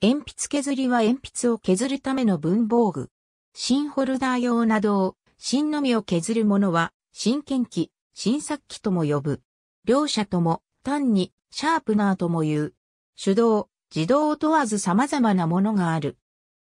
鉛筆削りは鉛筆を削るための文房具。芯ホルダー用などを、芯のみを削るものは、芯研機、芯作機とも呼ぶ。両者とも、単に、シャープナーとも言う。手動、自動を問わず様々なものがある。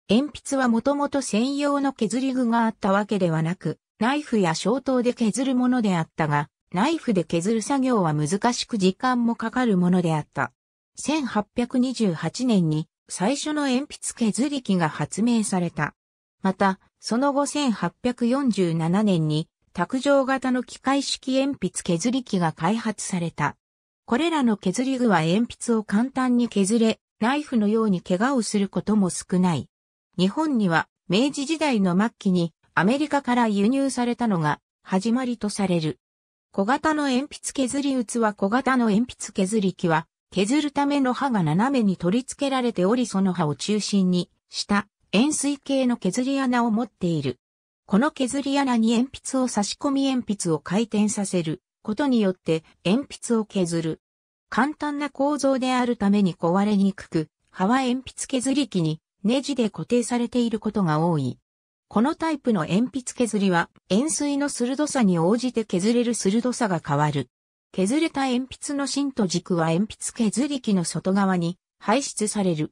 鉛筆はもともと専用の削り具があったわけではなく、ナイフや小刀で削るものであったが、ナイフで削る作業は難しく時間もかかるものであった。1828年に最初の鉛筆削り機が発明された。また、その後1847年に卓上型の機械式鉛筆削り機が開発された。これらの削り具は鉛筆を簡単に削れ、ナイフのように怪我をすることも少ない。日本には明治時代の末期にアメリカから輸入されたのが始まりとされる。小型の鉛筆削り器小型の鉛筆削り器は削るための刃が斜めに取り付けられておりその刃を中心にした円錐形の削り穴を持っている。この削り穴に鉛筆を差し込み鉛筆を回転させることによって鉛筆を削る。簡単な構造であるために壊れにくく、刃は鉛筆削り機にネジで固定されていることが多い。このタイプの鉛筆削りは、円錐の鋭さに応じて削れる鋭さが変わる。削れた鉛筆の芯と軸は鉛筆削り器の外側に排出される。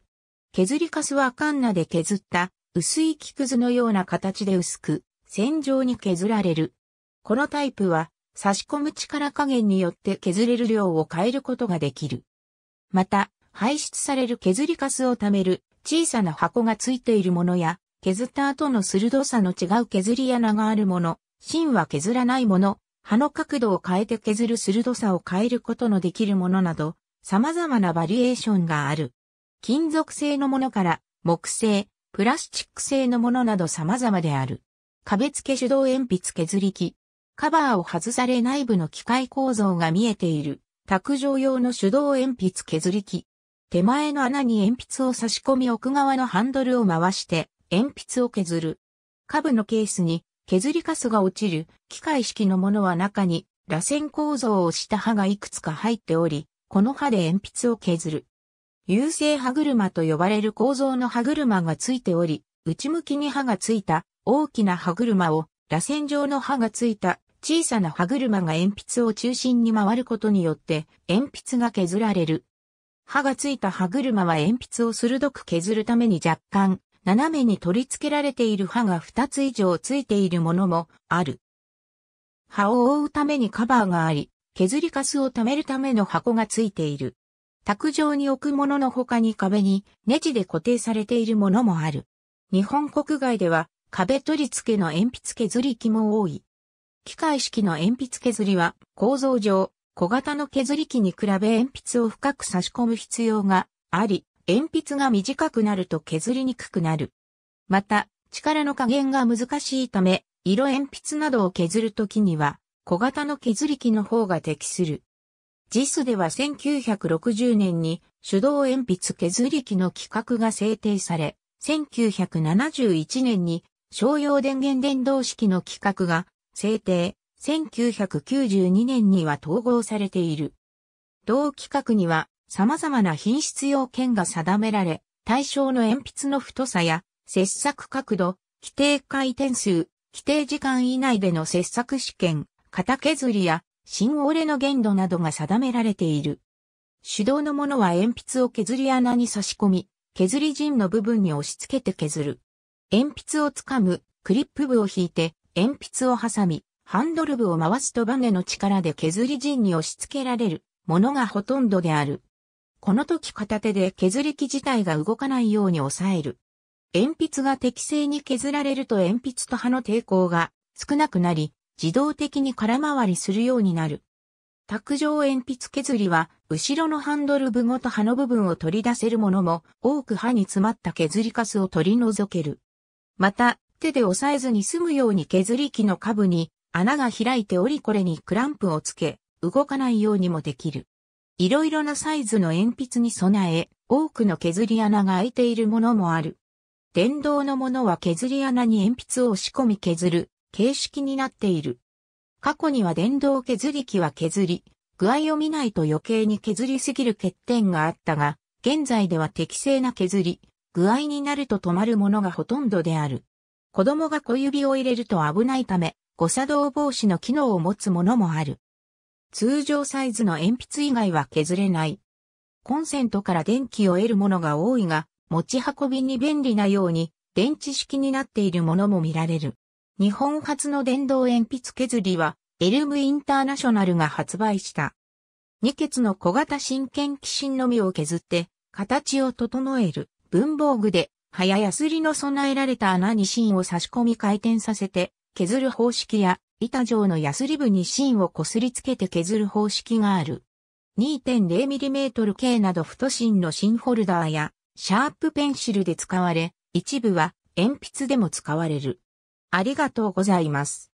削りカスはカンナで削った薄い木くずのような形で薄く線状に削られる。このタイプは差し込む力加減によって削れる量を変えることができる。また、排出される削りカスを貯める小さな箱がついているものや、削った後の鋭さの違う削り穴があるもの、芯は削らないもの、刃の角度を変えて削る鋭さを変えることのできるものなど、様々なバリエーションがある。金属製のものから、木製、プラスチック製のものなど様々である。壁付け手動鉛筆削り機。カバーを外され内部の機械構造が見えている。卓上用の手動鉛筆削り機。手前の穴に鉛筆を差し込み奥側のハンドルを回して鉛筆を削る。下部のケースに削りカスが落ちる機械式のものは中に螺旋構造をした刃がいくつか入っており、この刃で鉛筆を削る。優勢歯車と呼ばれる構造の歯車がついており、内向きに刃がついた大きな歯車を螺旋状の刃がついた小さな歯車が鉛筆を中心に回ることによって鉛筆が削られる。刃がついた歯車は鉛筆を鋭く削るために若干斜めに取り付けられている刃が2つ以上ついているものもある。刃を覆うためにカバーがあり、削りカスを貯めるための箱がついている。卓上に置くものの他に壁にネジで固定されているものもある。日本国外では壁取り付けの鉛筆削り機も多い。機械式の鉛筆削りは構造上小型の削り機に比べ鉛筆を深く差し込む必要があり、鉛筆が短くなると削りにくくなる。また、力の加減が難しいため、色鉛筆などを削るときには、小型の削り機の方が適する。JIS では1960年に手動鉛筆削り機の規格が制定され、1971年に商用電源電動式の規格が制定、1992年には統合されている。同規格には様々な品質要件が定められ、対象の鉛筆の太さや、切削角度、規定回転数、規定時間以内での切削試験、型削りや、新折れの限度などが定められている。手動のものは鉛筆を削り穴に差し込み、削り陣の部分に押し付けて削る。鉛筆を掴む、クリップ部を引いて、鉛筆を挟み、ハンドル部を回すとバネの力で削り陣に押し付けられるものがほとんどである。この時片手で削り器自体が動かないように抑える。鉛筆が適正に削られると鉛筆と刃の抵抗が少なくなり、自動的に空回りするようになる。卓上鉛筆削りは、後ろのハンドル部ごと刃の部分を取り出せるものも、多く刃に詰まった削りカスを取り除ける。また、手で押さえずに済むように削り器の下部に穴が開いておりこれにクランプをつけ、動かないようにもできる。いろいろなサイズの鉛筆に備え、多くの削り穴が開いているものもある。電動のものは削り穴に鉛筆を押し込み削る形式になっている。過去には電動削り機は削り、具合を見ないと余計に削りすぎる欠点があったが、現在では適正な削り、具合になると止まるものがほとんどである。子供が小指を入れると危ないため、誤作動防止の機能を持つものもある。通常サイズの鉛筆以外は削れない。コンセントから電気を得るものが多いが、持ち運びに便利なように、電池式になっているものも見られる。日本初の電動鉛筆削りは、エルムインターナショナルが発売した。二ツの小型真剣寄芯のみを削って、形を整える文房具で、早やすりの備えられた穴に芯を差し込み回転させて、削る方式や、板状のヤスリ部に芯をこすりつけて削る方式がある。2.0mm 径など太芯の芯ホルダーやシャープペンシルで使われ、一部は鉛筆でも使われる。ありがとうございます。